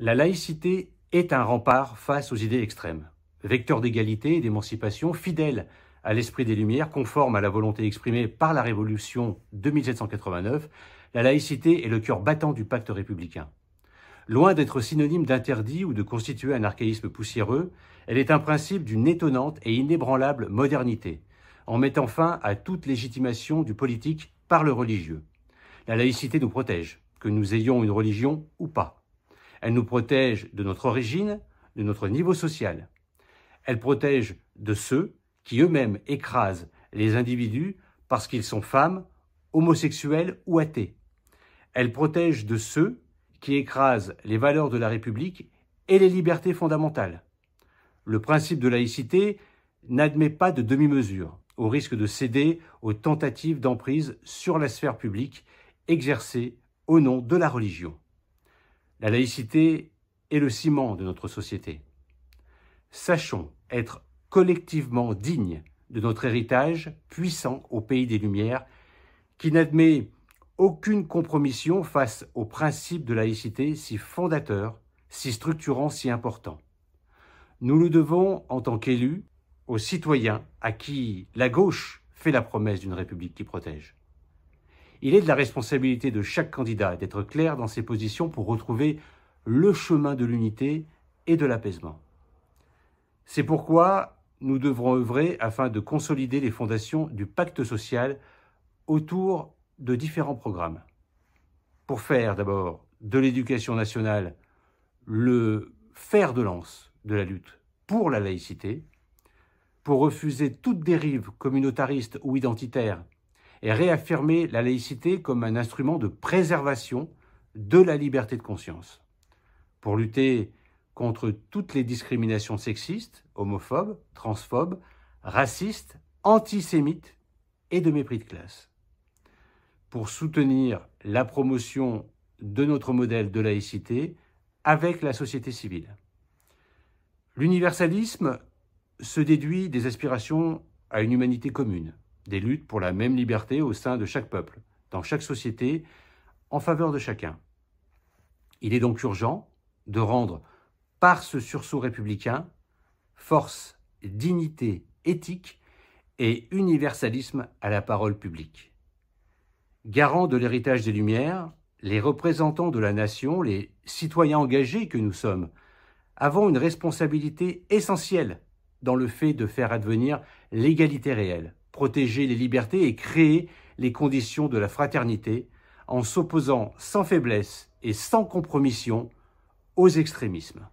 La laïcité est un rempart face aux idées extrêmes, vecteur d'égalité et d'émancipation, fidèle à l'esprit des Lumières, conforme à la volonté exprimée par la Révolution de 1789, la laïcité est le cœur battant du pacte républicain. Loin d'être synonyme d'interdit ou de constituer un archaïsme poussiéreux, elle est un principe d'une étonnante et inébranlable modernité, en mettant fin à toute légitimation du politique par le religieux. La laïcité nous protège, que nous ayons une religion ou pas. Elle nous protège de notre origine, de notre niveau social. Elle protège de ceux qui eux-mêmes écrasent les individus parce qu'ils sont femmes, homosexuels ou athées. Elle protège de ceux qui écrasent les valeurs de la République et les libertés fondamentales. Le principe de laïcité n'admet pas de demi-mesure, au risque de céder aux tentatives d'emprise sur la sphère publique exercées au nom de la religion. La laïcité est le ciment de notre société. Sachons être collectivement dignes de notre héritage puissant au pays des Lumières, qui n'admet aucune compromission face aux principes de laïcité si fondateur, si structurant, si important. Nous le devons, en tant qu'élus, aux citoyens à qui la gauche fait la promesse d'une République qui protège. Il est de la responsabilité de chaque candidat d'être clair dans ses positions pour retrouver le chemin de l'unité et de l'apaisement. C'est pourquoi nous devrons œuvrer afin de consolider les fondations du pacte social autour de différents programmes. Pour faire d'abord de l'éducation nationale le fer de lance de la lutte pour la laïcité, pour refuser toute dérive communautariste ou identitaire et réaffirmer la laïcité comme un instrument de préservation de la liberté de conscience. Pour lutter contre toutes les discriminations sexistes, homophobes, transphobes, racistes, antisémites et de mépris de classe. Pour soutenir la promotion de notre modèle de laïcité avec la société civile. L'universalisme se déduit des aspirations à une humanité commune, des luttes pour la même liberté au sein de chaque peuple, dans chaque société, en faveur de chacun. Il est donc urgent de rendre, par ce sursaut républicain, force, dignité, éthique et universalisme à la parole publique. Garants de l'héritage des Lumières, les représentants de la nation, les citoyens engagés que nous sommes, avons une responsabilité essentielle dans le fait de faire advenir l'égalité réelle protéger les libertés et créer les conditions de la fraternité en s'opposant sans faiblesse et sans compromission aux extrémismes.